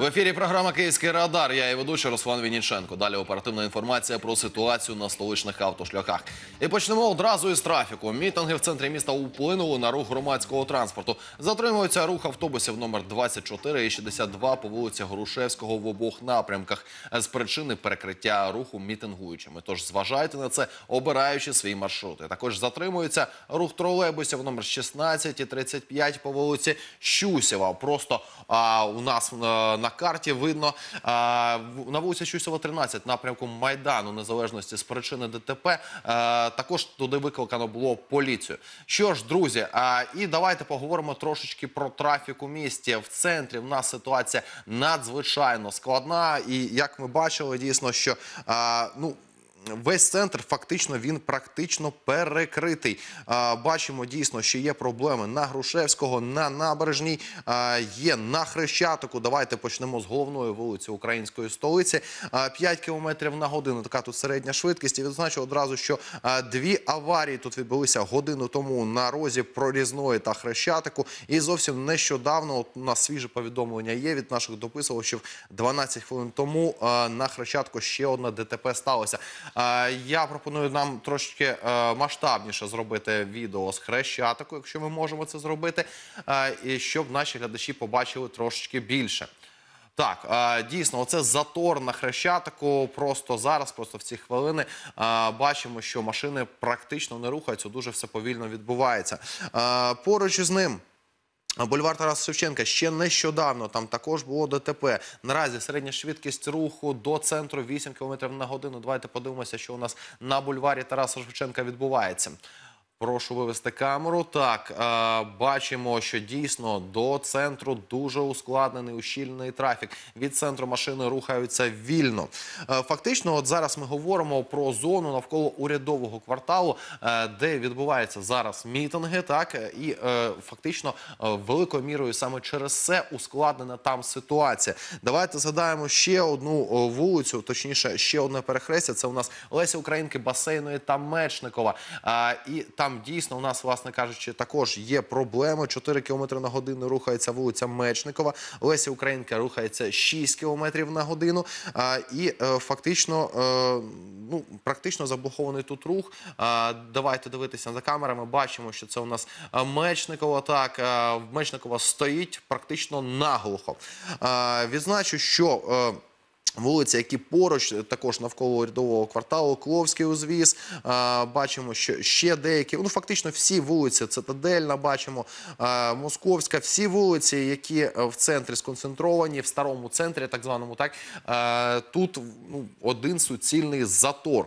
В ефірі програма Київський радар. Я і ведучий Руслан Вініченко. Далі оперативна інформація про ситуацію на столичних автошляхах. І почнемо одразу із трафіку. Мітинги в центрі міста вплинули на рух громадського транспорту. Затримується рух автобусів номер 24 і 62 по вулиці Грушевського в обох напрямках з причини перекриття руху мітингуючими. Тож зважайте на це, обираючи свої маршрути. Також затримується рух тролейбусів номер 16 і 35 по вулиці Щусєва. Просто а, у нас е, на карті видно на вулиці Чусова, 13, напрямку майдану незалежності з причини ДТП. Е, також туди викликано було поліцію. Що ж, друзі, і давайте поговоримо трошечки про трафік у місті. В центрі в нас ситуація надзвичайно складна, і як ми бачили, дійсно, що ну. Весь центр фактично він практично перекритий. Бачимо дійсно, що є проблеми на Грушевського, на набережній є на Хрещатику. Давайте почнемо з головної вулиці української столиці. 5 кілометрів на годину. Така тут середня швидкість. І Відзначу одразу, що дві аварії тут відбулися годину тому на розі прорізної та хрещатику. І зовсім нещодавно у нас свіже повідомлення є від наших дописувачів 12 хвилин тому на хрещатку ще одна ДТП сталося. Я пропоную нам трошки е, масштабніше зробити відео з хрещатику, якщо ми можемо це зробити, е, і щоб наші глядачі побачили трошечки більше. Так, е, дійсно, оце затор на хрещатику. Просто зараз, просто в ці хвилини, бачимо, що машини практично не рухаються. Дуже все повільно відбувається. Поруч із ним Бульвар Тараса Шевченка ще нещодавно там також було ДТП. Наразі середня швидкість руху до центру 8 км на годину. Давайте подивимося, що у нас на бульварі Тараса Шевченка відбувається. Прошу вивести камеру. Так е, бачимо, що дійсно до центру дуже ускладнений ущільний трафік. Від центру машини рухаються вільно. Е, фактично, от зараз ми говоримо про зону навколо урядового кварталу, е, де відбуваються зараз мітинги. Так і фактично великою мірою саме через це ускладнена там ситуація. Давайте згадаємо ще одну вулицю, точніше, ще одне перехрестя. Це у нас Леся Українки, басейної та Мечникова. І там. Там дійсно у нас, власне кажучи, також є проблеми. 4 км на годину рухається вулиця Мечникова. Лесі Українка рухається 6 км на годину. і е, фактично, е, ну практично заблокований тут рух. давайте дивитися за камерами. Бачимо, що це у нас е, Мечникова. Так Мечникова стоїть практично наглухо. відзначу, що. Вулиці, які поруч, е, також навколо рядового кварталу, Кловський узвіз. бачимо, що ще деякі. Ну фактично, всі вулиці Цитадельна, бачимо Московська, всі вулиці, які е, в центрі сконцентровані, в старому центрі, так званому, так тут ну, один суцільний затор.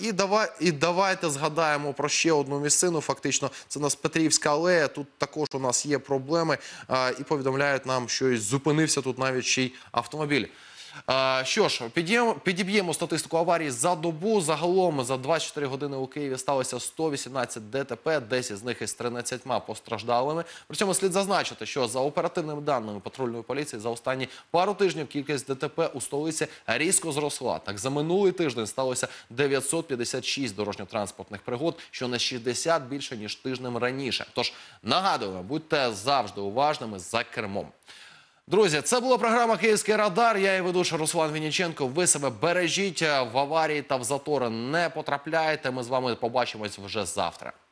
і давай, і давайте згадаємо про ще одну місцину. Фактично, це у нас Петрівська алея. Тут також у нас є проблеми і повідомляють нам, що зупинився тут навіть ще автомобіль. Що ж, підіб'ємо статистику аварій за добу. Загалом за 24 години у Києві сталося 118 ДТП, 10 з них із 13 постраждалими. При цьому слід зазначити, що за оперативними даними патрульної поліції за останні пару тижнів кількість ДТП у столиці різко зросла. Так за минулий тиждень сталося 956 дорожньо-транспортних пригод, що на 60 більше ніж тижнем раніше. Тож нагадуємо, будьте завжди уважними за кермом. Друзі, це була програма Київський Радар. Я і ведучий Руслан Вініченко. Ви себе бережіть е, в аварії та в затори. Не потрапляйте. Ми з вами побачимось вже завтра.